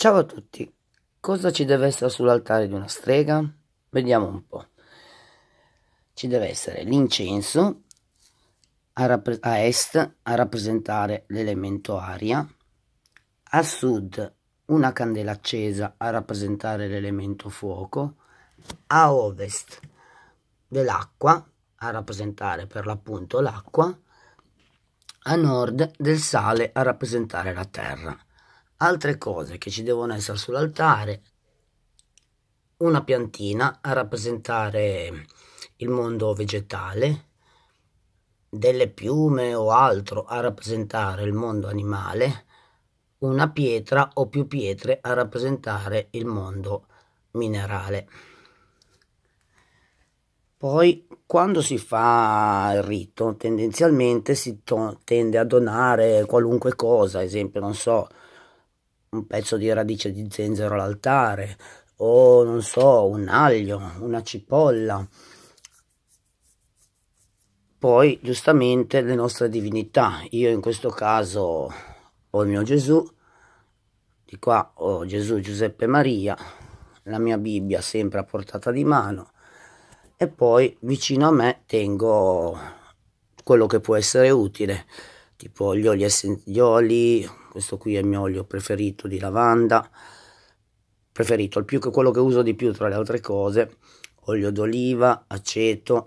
Ciao a tutti, cosa ci deve essere sull'altare di una strega? Vediamo un po'. Ci deve essere l'incenso a, a, est a rappresentare l'elemento aria, a sud una candela accesa a rappresentare l'elemento fuoco, a ovest dell'acqua a rappresentare per l'appunto l'acqua, a nord del sale a rappresentare la terra altre cose che ci devono essere sull'altare, una piantina a rappresentare il mondo vegetale, delle piume o altro a rappresentare il mondo animale, una pietra o più pietre a rappresentare il mondo minerale. Poi quando si fa il rito tendenzialmente si tende a donare qualunque cosa, esempio non so, un pezzo di radice di zenzero all'altare o non so, un aglio, una cipolla. Poi giustamente le nostre divinità, io in questo caso ho il mio Gesù, di qua ho Gesù, Giuseppe Maria, la mia Bibbia sempre a portata di mano e poi vicino a me tengo quello che può essere utile, tipo gli oli, gli oli questo qui è il mio olio preferito di lavanda, preferito, il più che quello che uso di più tra le altre cose, olio d'oliva, aceto,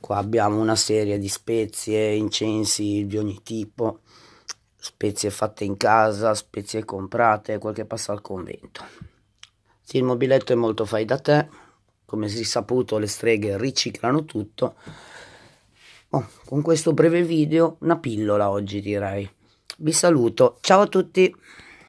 qua abbiamo una serie di spezie, incensi di ogni tipo, spezie fatte in casa, spezie comprate, quel che passa al convento. Sì, il mobiletto è molto fai da te, come si è saputo le streghe riciclano tutto. Oh, con questo breve video una pillola oggi direi vi saluto. Ciao a tutti.